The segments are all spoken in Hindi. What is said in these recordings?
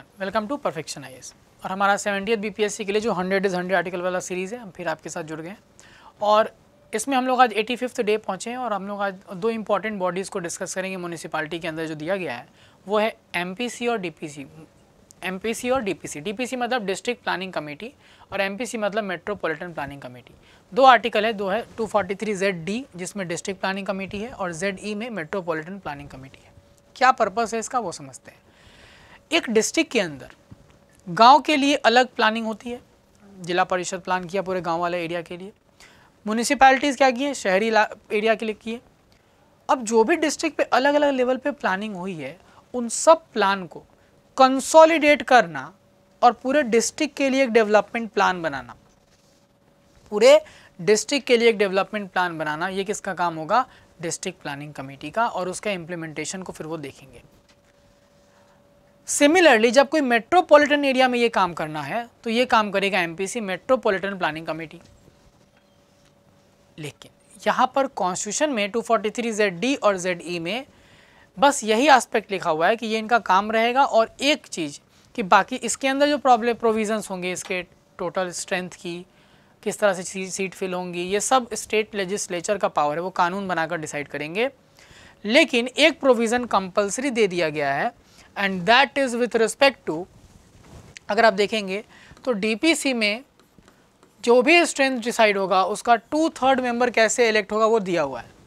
everyone welcome to perfection I और हमारा सेवेंटी बीपीएससी के लिए जो हंड्रेड इज़ हंड्रेड आर्टिकल वाला सीरीज़ है हम फिर आपके साथ जुड़ गए हैं और इसमें हम लोग आज एटी फिफ्थ डे पहुँचे हैं और हम लोग आज दो इंपॉर्टेंट बॉडीज़ को डिस्कस करेंगे म्यूनसिपालिटी के अंदर जो दिया गया है वो है एम और डी एमपीसी और डीपीसी डीपीसी मतलब डिस्ट्रिक्ट प्लानिंग कमेटी और एमपीसी मतलब मेट्रोपॉलिटन प्लानिंग कमेटी दो आर्टिकल है दो है 243 जेड डी जिसमें डिस्ट्रिक्ट प्लानिंग कमेटी है और जेड ई e में मेट्रोपॉलिटन प्लानिंग कमेटी है क्या पर्पस है इसका वो समझते हैं एक डिस्ट्रिक्ट के अंदर गांव के लिए अलग प्लानिंग होती है जिला परिषद प्लान किया पूरे गांव वाले एरिया के लिए म्यूनिसिपैलिटीज़ क्या किए शहरी एरिया के लिए किए अब जो भी डिस्ट्रिक्ट पे अलग अलग लेवल पे प्लानिंग हुई है उन सब प्लान को कंसोलिडेट करना और पूरे डिस्ट्रिक्ट के लिए एक डेवलपमेंट प्लान बनाना पूरे डिस्ट्रिक्ट के लिए एक डेवलपमेंट प्लान बनाना ये किसका काम होगा डिस्ट्रिक्ट प्लानिंग कमेटी का और उसका इम्प्लीमेंटेशन को फिर वो देखेंगे सिमिलरली जब कोई मेट्रोपॉलिटन एरिया में ये काम करना है तो ये काम करेगा एमपीसी मेट्रोपॉलिटन प्लानिंग कमेटी लेकिन यहाँ पर कॉन्स्टिट्यूशन में 243 जेड डी और जेड ई e में बस यही आस्पेक्ट लिखा हुआ है कि ये इनका काम रहेगा और एक चीज़ कि बाकी इसके अंदर जो प्रॉब्लम प्रोविजंस होंगे इसके टोटल स्ट्रेंथ की किस तरह से सीट फिल होंगी ये सब स्टेट लेजिस्लेचर का पावर है वो कानून बनाकर डिसाइड करेंगे लेकिन एक प्रोविज़न कंपलसरी दे दिया गया है and that is with respect to अगर आप देखेंगे तो डीपीसी में जो भी स्ट्रेंथ डिसाइड होगा उसका टू थर्ड मेंबर कैसे इलेक्ट होगा वो दिया हुआ है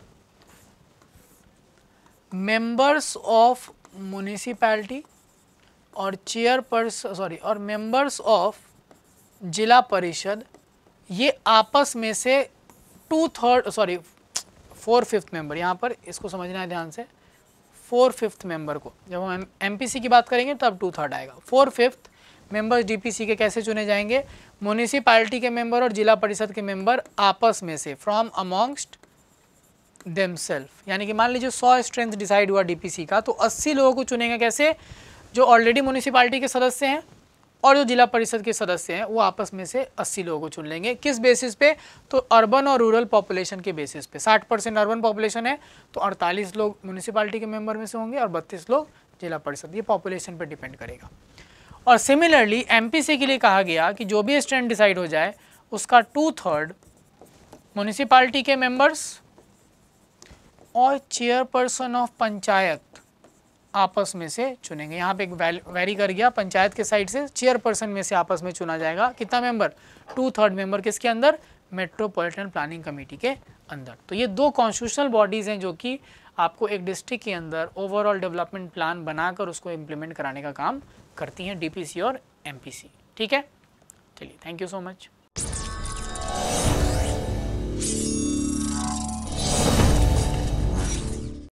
मेंबर्स ऑफ म्यूनिसिपैलिटी और चेयर पर सॉरी और मेंबर्स ऑफ जिला परिषद ये आपस में से two third sorry four fifth member यहाँ पर इसको समझना है ध्यान से फोर फिफ्थ मेंबर को जब हम एम की बात करेंगे तब टू थर्ड आएगा फोर फिफ्थ मेंबर्स डीपीसी के कैसे चुने जाएंगे म्यूनिसिपालिटी के मेंबर और जिला परिषद के मेंबर आपस में से फ्रॉम अमॉन्गस्ट देमसेल्फ यानी कि मान लीजिए सौ स्ट्रेंथ डिसाइड हुआ डीपीसी का तो अस्सी लोगों को चुनेंगे कैसे जो ऑलरेडी म्यूनिसिपालिटी के सदस्य हैं और जो जिला परिषद के सदस्य हैं वो आपस में से 80 लोगों को चुन लेंगे किस बेसिस पे तो अर्बन और रूरल पॉपुलेशन के बेसिस पे 60 परसेंट अर्बन पॉपुलेशन है तो 48 लोग म्यूनिसिपालिटी के मेंबर में से होंगे और 32 लोग जिला परिषद ये पॉपुलेशन पर डिपेंड करेगा और सिमिलरली एम के लिए कहा गया कि जो भी स्टैंड डिसाइड हो जाए उसका टू थर्ड म्यूनिसिपाल्टी के मेम्बर्स और चेयरपर्सन ऑफ पंचायत आपस में से चुनेंगे यहाँ पे एक वेरी कर गया पंचायत के साइड से चेयरपर्सन में से आपस में चुना जाएगा कितना मेंबर टू थर्ड मेंबर किसके अंदर मेट्रोपॉलिटन प्लानिंग कमेटी के अंदर तो ये दो कॉन्स्टिट्यूशनल बॉडीज़ हैं जो कि आपको एक डिस्ट्रिक्ट के अंदर ओवरऑल डेवलपमेंट प्लान बनाकर उसको इम्प्लीमेंट कराने का काम करती हैं डी और एम ठीक है चलिए थैंक यू सो मच